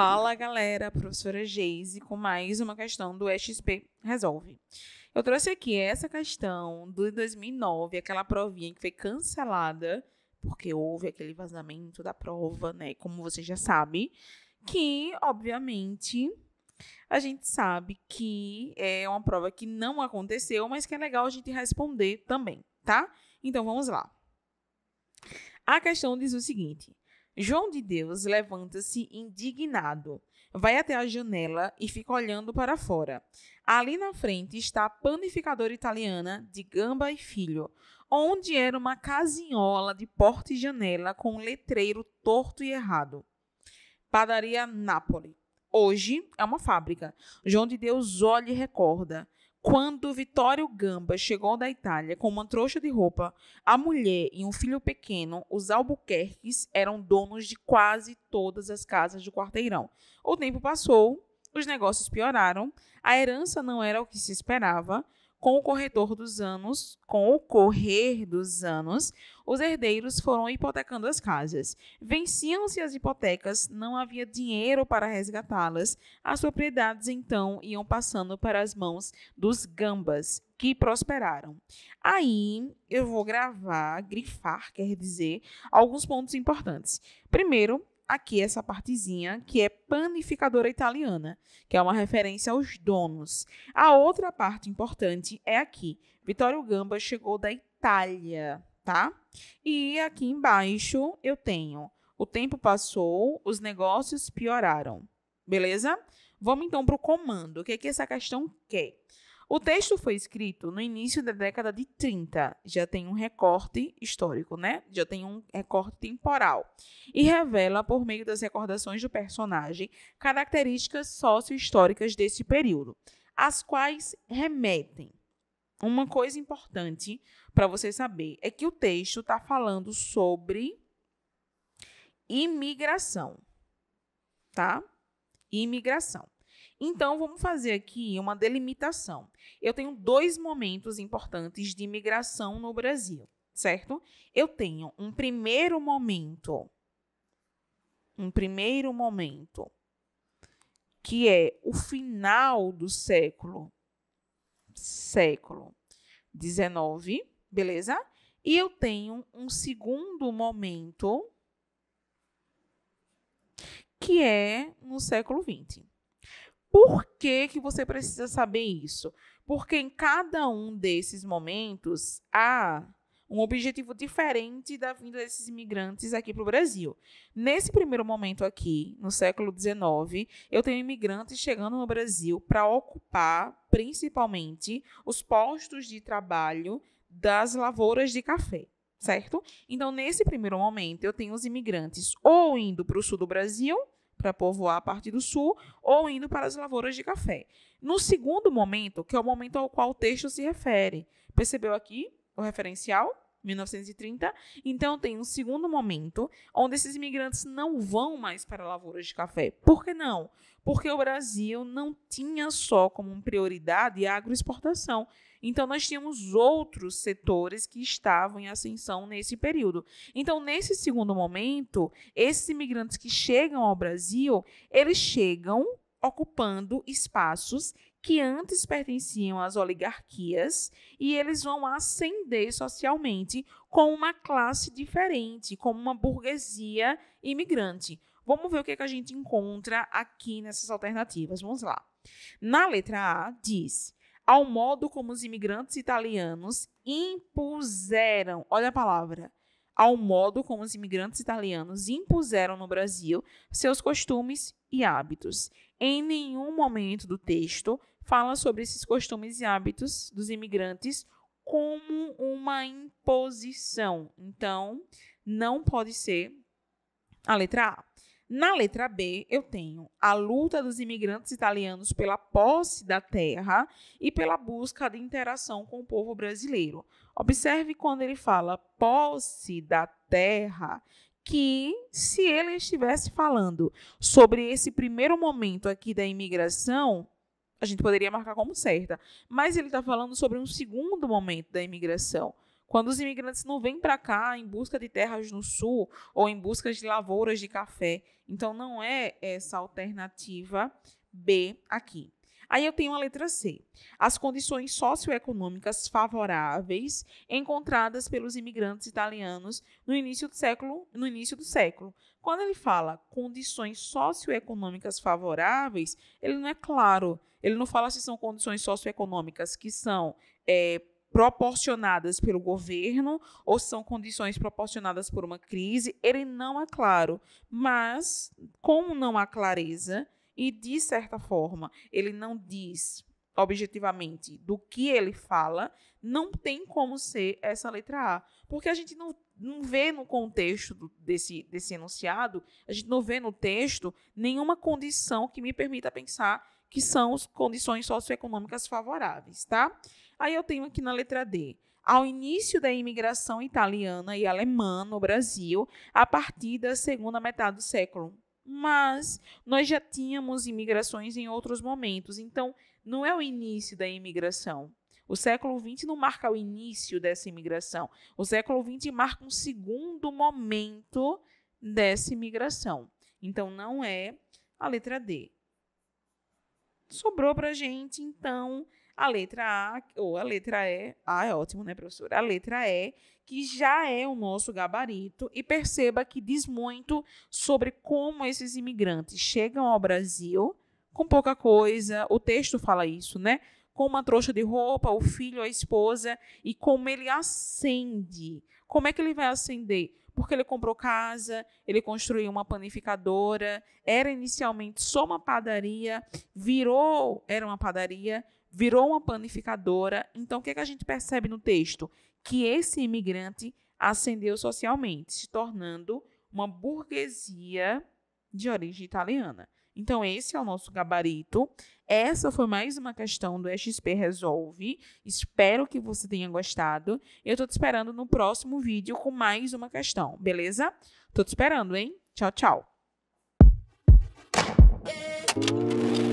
Fala galera, professora Geise com mais uma questão do XP Resolve. Eu trouxe aqui essa questão de 2009, aquela provinha que foi cancelada porque houve aquele vazamento da prova, né? Como você já sabe, que obviamente a gente sabe que é uma prova que não aconteceu, mas que é legal a gente responder também, tá? Então vamos lá. A questão diz o seguinte: João de Deus levanta-se indignado, vai até a janela e fica olhando para fora. Ali na frente está a panificadora italiana de Gamba e Filho, onde era uma casinhola de porta e janela com um letreiro torto e errado. Padaria Nápoles. Hoje é uma fábrica. João de Deus olha e recorda. Quando Vittorio Gamba chegou da Itália com uma trouxa de roupa, a mulher e um filho pequeno, os Albuquerques, eram donos de quase todas as casas do quarteirão. O tempo passou, os negócios pioraram, a herança não era o que se esperava com o corredor dos anos, com o correr dos anos, os herdeiros foram hipotecando as casas. Venciam-se as hipotecas, não havia dinheiro para resgatá-las. As propriedades então iam passando para as mãos dos gambas, que prosperaram. Aí eu vou gravar, grifar, quer dizer, alguns pontos importantes. Primeiro, aqui essa partezinha que é panificadora italiana, que é uma referência aos donos. A outra parte importante é aqui. Vittorio Gamba chegou da Itália, tá? E aqui embaixo eu tenho o tempo passou, os negócios pioraram. Beleza? Vamos então para o comando. O que, é que essa questão quer? O texto foi escrito no início da década de 30, já tem um recorte histórico, né? Já tem um recorte temporal. E revela, por meio das recordações do personagem, características sócio-históricas desse período, as quais remetem. Uma coisa importante para você saber é que o texto está falando sobre imigração, tá? Imigração. Então, vamos fazer aqui uma delimitação. Eu tenho dois momentos importantes de imigração no Brasil, certo? Eu tenho um primeiro momento, um primeiro momento, que é o final do século, século XIX, beleza? E eu tenho um segundo momento, que é no século XX. Por que, que você precisa saber isso? Porque em cada um desses momentos há um objetivo diferente da vinda desses imigrantes aqui para o Brasil. Nesse primeiro momento aqui, no século XIX, eu tenho imigrantes chegando no Brasil para ocupar principalmente os postos de trabalho das lavouras de café. Certo? Então, nesse primeiro momento, eu tenho os imigrantes ou indo para o sul do Brasil para povoar a parte do sul ou indo para as lavouras de café. No segundo momento, que é o momento ao qual o texto se refere, percebeu aqui o referencial? 1930. Então tem um segundo momento onde esses imigrantes não vão mais para lavouras de café. Por que não? Porque o Brasil não tinha só como prioridade a agroexportação. Então, nós tínhamos outros setores que estavam em ascensão nesse período. Então, nesse segundo momento, esses imigrantes que chegam ao Brasil, eles chegam ocupando espaços que antes pertenciam às oligarquias e eles vão ascender socialmente com uma classe diferente, como uma burguesia imigrante. Vamos ver o que, é que a gente encontra aqui nessas alternativas. Vamos lá. Na letra A, diz: ao modo como os imigrantes italianos impuseram, olha a palavra, ao modo como os imigrantes italianos impuseram no Brasil seus costumes e hábitos. Em nenhum momento do texto fala sobre esses costumes e hábitos dos imigrantes como uma imposição. Então, não pode ser a letra A. Na letra B, eu tenho a luta dos imigrantes italianos pela posse da terra e pela busca de interação com o povo brasileiro. Observe quando ele fala posse da terra, que se ele estivesse falando sobre esse primeiro momento aqui da imigração, a gente poderia marcar como certa. Mas ele está falando sobre um segundo momento da imigração. Quando os imigrantes não vêm para cá em busca de terras no sul ou em busca de lavouras de café. Então, não é essa alternativa B aqui. Aí eu tenho a letra C. As condições socioeconômicas favoráveis encontradas pelos imigrantes italianos no início do século, no início do século. Quando ele fala condições socioeconômicas favoráveis, ele não é claro. Ele não fala se são condições socioeconômicas que são é, proporcionadas pelo governo ou são condições proporcionadas por uma crise, ele não é claro. Mas, como não há clareza, e de certa forma ele não diz objetivamente do que ele fala, não tem como ser essa letra A. Porque a gente não, não vê no contexto desse, desse enunciado, a gente não vê no texto nenhuma condição que me permita pensar que são as condições socioeconômicas favoráveis, tá? Aí eu tenho aqui na letra D. Ao início da imigração italiana e alemã no Brasil, a partir da segunda metade do século. Mas nós já tínhamos imigrações em outros momentos, então não é o início da imigração. O século XX não marca o início dessa imigração. O século XX marca um segundo momento dessa imigração. Então, não é a letra D sobrou para gente, então, a letra A, ou a letra E, A é ótimo, né, professora? A letra E, que já é o nosso gabarito, e perceba que diz muito sobre como esses imigrantes chegam ao Brasil com pouca coisa, o texto fala isso, né? Com uma trouxa de roupa, o filho, a esposa, e como ele acende. Como é que ele vai acender? porque ele comprou casa, ele construiu uma panificadora, era inicialmente só uma padaria, virou, era uma padaria, virou uma panificadora. Então, o que, é que a gente percebe no texto? Que esse imigrante ascendeu socialmente, se tornando uma burguesia de origem italiana. Então, esse é o nosso gabarito. Essa foi mais uma questão do XP Resolve. Espero que você tenha gostado. Eu estou te esperando no próximo vídeo com mais uma questão, beleza? Tô te esperando, hein? Tchau, tchau. É.